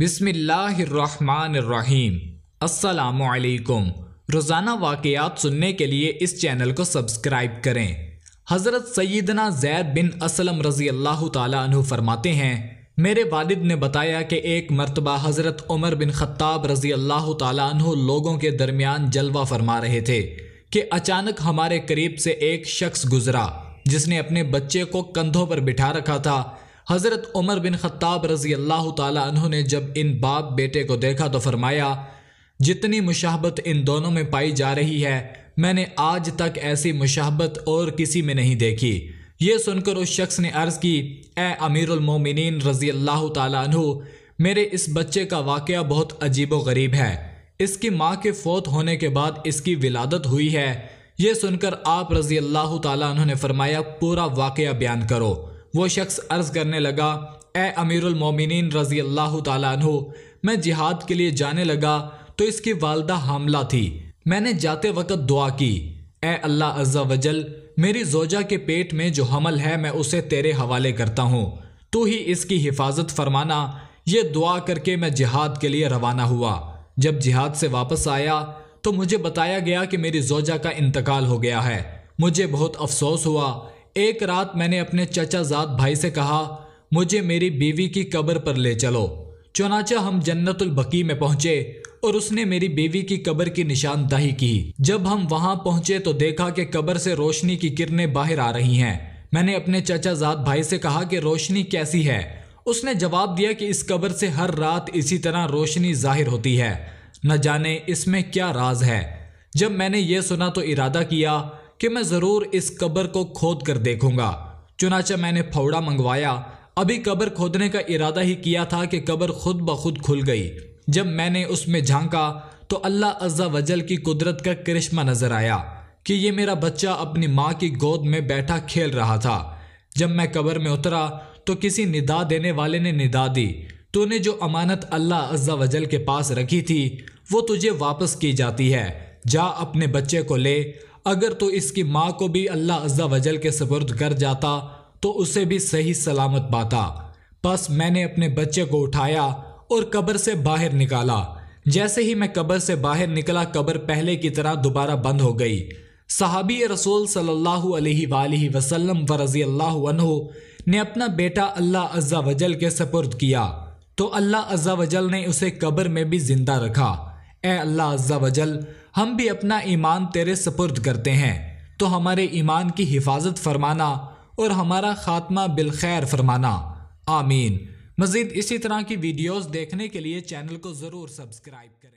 बिसमीम असलकुम रोज़ाना वाकयात सुनने के लिए इस चैनल को सब्सक्राइब करें हज़रत सैदना जैद बिन असलम रज़ी अल्लाह तु फरमाते हैं मेरे वालिद ने बताया कि एक मरतबा हज़रत उमर बिन ख़त्ताब रज़ी अल्लाह तु लोगों के दरमियान जलवा फरमा रहे थे कि अचानक हमारे करीब से एक शख्स गुज़रा जिसने अपने बच्चे को कंधों पर बिठा रखा था हज़रत उमर बिन ख़त्ताब रज़ी अल्लाह तु ने जब इन बाप बेटे को देखा तो फरमाया जितनी मुशाहबत इन दोनों में पाई जा रही है मैंने आज तक ऐसी मुशाहबत और किसी में नहीं देखी ये सुनकर उस शख्स ने अर्ज़ की ए अमीरमिन रज़ी अल्लाह तु मेरे इस बच्चे का वाक़ बहुत अजीब व गरीब है इसकी माँ के फौत होने के बाद इसकी विलादत हुई है ये सुनकर आप रज़ी अल्लाह तहों ने फरमाया पूरा वाक़ बयान करो वो शख्स अर्ज़ करने लगा ए अमीरमिन रज़ी अल्लाह तु मैं जिहाद के लिए जाने लगा तो इसकी वालदा हामला थी मैंने जाते वक्त दुआ की ए अल्लाह अज्जा वजल मेरी जोजा के पेट में जो हमल है मैं उसे तेरे हवाले करता हूँ तू ही इसकी हिफाजत फरमाना ये दुआ करके मैं जिहाद के लिए रवाना हुआ जब जिहाद से वापस आया तो मुझे बताया गया कि मेरी जोजा का इंतकाल हो गया है मुझे बहुत अफसोस हुआ एक रात मैंने अपने चचाजाद भाई से कहा मुझे मेरी बीवी की कब्र पर ले चलो चुनाचा हम जन्नतुल बकी में पहुंचे और उसने मेरी बीवी की कब्र की निशानदाही की जब हम वहां पहुंचे तो देखा कि कब्र से रोशनी की किरणें बाहर आ रही हैं मैंने अपने चचाजाद भाई से कहा कि रोशनी कैसी है उसने जवाब दिया कि इस कब्र से हर रात इसी तरह रोशनी जाहिर होती है न जाने इसमें क्या राज है जब मैंने ये सुना तो इरादा किया कि मैं ज़रूर इस कब्र को खोद कर देखूंगा चुनाचा मैंने फौड़ा मंगवाया अभी कब्र खोदने का इरादा ही किया था कि कब्र खुद ब खुद खुल गई जब मैंने उसमें झांका तो अल्लाह अज्जा वजल की कुदरत का करिश्मा नज़र आया कि ये मेरा बच्चा अपनी माँ की गोद में बैठा खेल रहा था जब मैं कब्र में उतरा तो किसी निदा देने वाले ने निदा दी तूने जो अमानत अल्लाह अज्जा वजल के पास रखी थी वो तुझे वापस की जाती है जा अपने बच्चे को ले अगर तो इसकी माँ को भी अल्लाह अज्जा वजल के सपुर्द कर जाता तो उसे भी सही सलामत पाता बस मैंने अपने बच्चे को उठाया और कब्र से बाहर निकाला जैसे ही मैं कब्र से बाहर निकला कब्र पहले की तरह दोबारा बंद हो गई सहाबी रसूल सल्लल्लाहु अलैहि वसल्लम व रज़ी अल्लाह ने अपना बेटा अल्लाह अज्जा वजल के सपुर्द किया तो अल्लाह अज्जा वजल ने उसे कब्र में भी ज़िंदा रखा ए अल्लाह अज्जा वजल हम भी अपना ईमान तेरे सपुर्द करते हैं तो हमारे ईमान की हिफाजत फरमाना और हमारा ख़ात्मा बिलखैर फरमाना आमीन मज़ीद इसी तरह की वीडियोज देखने के लिए चैनल को ज़रूर सब्सक्राइब करें